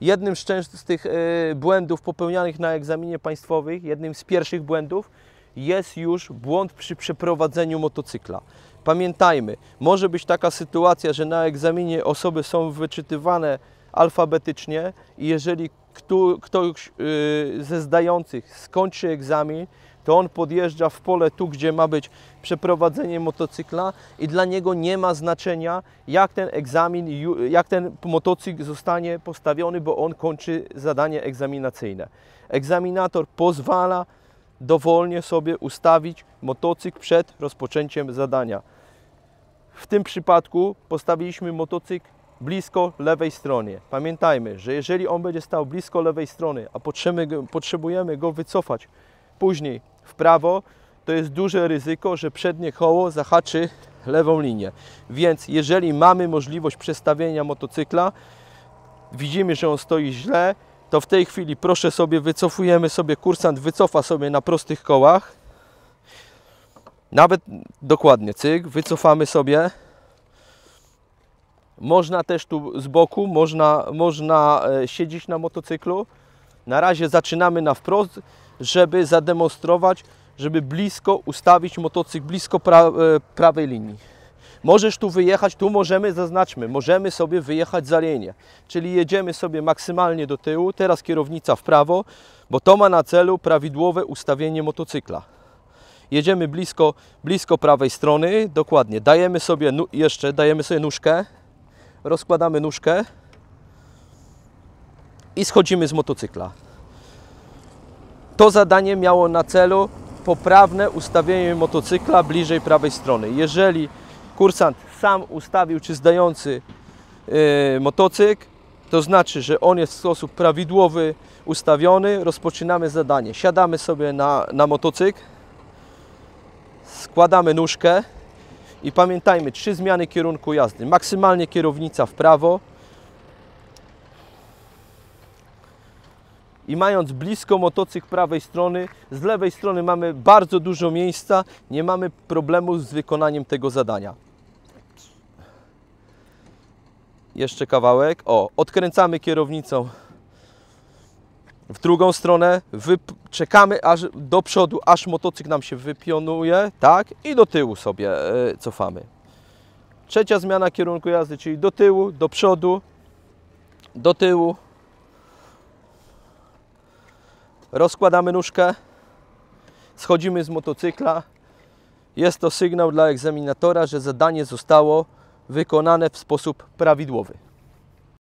Jednym z, częst, tych e, błędów popełnianych na egzaminie państwowym, jednym z pierwszych błędów, jest już błąd przy przeprowadzeniu motocykla. Pamiętajmy, może być taka sytuacja, że na egzaminie osoby są wyczytywane alfabetycznie i jeżeli kto, ktoś y, ze zdających skończy egzamin, to on podjeżdża w pole tu, gdzie ma być przeprowadzenie motocykla i dla niego nie ma znaczenia, jak ten egzamin, jak ten motocykl zostanie postawiony, bo on kończy zadanie egzaminacyjne. Egzaminator pozwala dowolnie sobie ustawić motocykl przed rozpoczęciem zadania. W tym przypadku postawiliśmy motocykl blisko lewej stronie. Pamiętajmy, że jeżeli on będzie stał blisko lewej strony, a potrzebujemy go wycofać później w prawo, to jest duże ryzyko, że przednie koło zahaczy lewą linię. Więc jeżeli mamy możliwość przestawienia motocykla, widzimy, że on stoi źle, to w tej chwili proszę sobie, wycofujemy sobie, kursant wycofa sobie na prostych kołach. Nawet dokładnie, cyk, wycofamy sobie można też tu z boku, można, można e, siedzieć na motocyklu. Na razie zaczynamy na wprost, żeby zademonstrować, żeby blisko ustawić motocykl, blisko pra e, prawej linii. Możesz tu wyjechać, tu możemy, zaznaczmy, możemy sobie wyjechać za linię. Czyli jedziemy sobie maksymalnie do tyłu, teraz kierownica w prawo, bo to ma na celu prawidłowe ustawienie motocykla. Jedziemy blisko, blisko prawej strony, dokładnie. Dajemy sobie, jeszcze dajemy sobie nóżkę, rozkładamy nóżkę i schodzimy z motocykla. To zadanie miało na celu poprawne ustawienie motocykla bliżej prawej strony. Jeżeli kursant sam ustawił czy zdający yy, motocykl, to znaczy, że on jest w sposób prawidłowy ustawiony. Rozpoczynamy zadanie. Siadamy sobie na, na motocykl, składamy nóżkę, i pamiętajmy, trzy zmiany kierunku jazdy. Maksymalnie kierownica w prawo. I mając blisko motocykl prawej strony, z lewej strony mamy bardzo dużo miejsca, nie mamy problemu z wykonaniem tego zadania. Jeszcze kawałek. O, odkręcamy kierownicą w drugą stronę, czekamy aż do przodu, aż motocykl nam się wypionuje, tak? I do tyłu sobie y, cofamy. Trzecia zmiana kierunku jazdy, czyli do tyłu, do przodu, do tyłu. Rozkładamy nóżkę, schodzimy z motocykla. Jest to sygnał dla egzaminatora, że zadanie zostało wykonane w sposób prawidłowy.